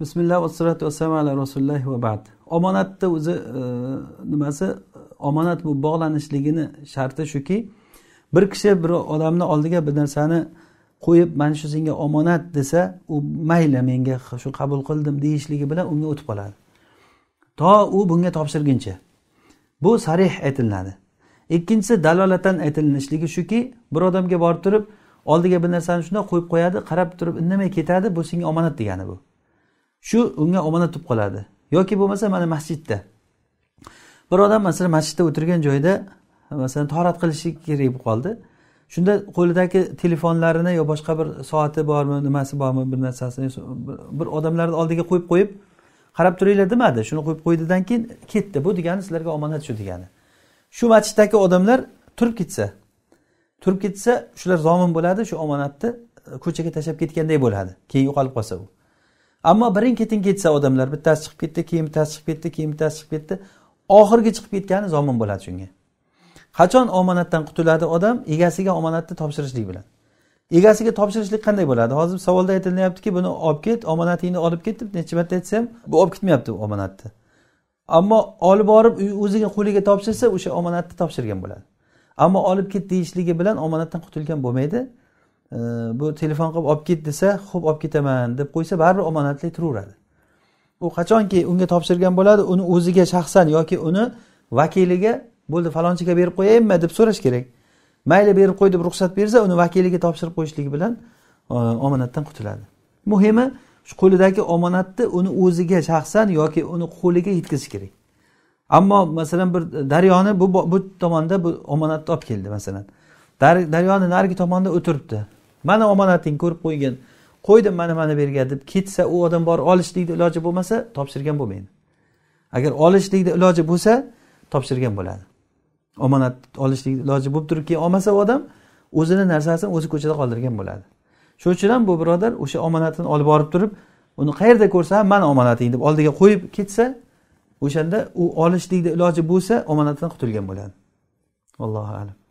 bismillah vassalatu vassalamu ala rasulillah va bad omonatni o'zi e, nimasi omonat bu bog'lanishligini sharti shuki bir kishi bir odamni oldiga bir narsani qo'yib mana shu senga omonat desa u mayli menga shu qabul qildim deyishligi bilan unga o'tib qoladi to u bunga topshirguncha bu sarih aytilinadi ikkinchisi dalolatdan aytilinishligi shuki bir odamga borib turib oldiga bir narsani shundoq qo'yib qo'yadi qarab turib indamay ketadi bu senga omonat degani bu shu unga omonat bo'lib qoladi yoki bo'lmasa mana masjidda bir odam masalan masjidda o'tirgan joyda masalan torat qilishi kerak bo'lib qoldi shunda qo'lidagi telefonlarini yo boshqa bir soati bormi nimasi bormi bir narsasini bir odamlarni oldiga qo'yib qo'yib qarab turinglar demadi shuni qo'yib qo'ydidan keyin ketdi bu degani sizlarga omonat shu degani shu masjiddagi odamlar turib ketsa turib ketsa shular zomin bo'ladi shu omonatni ko'chaga tashlab ketganday bo'ladi keyin yo'qolib qolsa u ammo birin ketin ketsa odamlar bittasi chiqib ketdi keyin bittasi chiqib ketdi keyin bittasi chiqib ketdi oxirgi chiqib ketgani zomin bo'ladi shunga qachon omonatdan qutuladi odam egasiga omonatni topshirishlik bilan egasiga topshirishlik qanday bo'ladi hozir savolda aytilyaptiki buni olib ket omonatingni olib ket deb necha marta aytsa ham bu olib ketmayapti omonatni ammo olib borib o'ziga qo'liga topshirsa o'sha omonatni topshirgan bo'ladi ammo olib ket deyishligi bilan omonatdan qutulgan bo'lmaydi bu telefon qilib olib ket desa ho'p olib ketaman deb qo'ysa baribir omonatli turaveradi u qachonki unga topshirgan bo'ladi uni o'ziga shaxsan yoki uni vakiliga bo'ldi falonchiga berib qo'yaymi deb so'rash kerak mayli berib qo'y deb ruxsat bersa uni vakiliga topshirib qo'yishligi bilan omonatdan qutuladi muhimi shu qo'lidagi omonatni uni o'ziga shaxsan yoki uni qo'liga yetkazish kerak ammo masalan bir daryoni bu bu tomonda bu omonatni olib keldi masalan daryoni narigi tomonda o'tiribdi mana omonating ko'rib qo'ygin qo'ydim mana mana bu yerga deb ketsa u odam borib olishlikni iloji bo'lmasa topshirgan bo'lmaydi agar olishlikni iloji bo'lsa topshirgan bo'ladi omonat olishlik iloji bo'lib turib keyin olmasa u odam o'zini narsasini o'zi ko'chada qoldirgan bo'ladi shuning uchun ham bu birodar o'sha omonatini olib borib turib uni qayerda ko'rsa ham mani omonating deb oldiga qo'yib ketsa o'shanda u olishlikni iloji bo'lsa omonatdan qutulgan bo'ladi allohu alam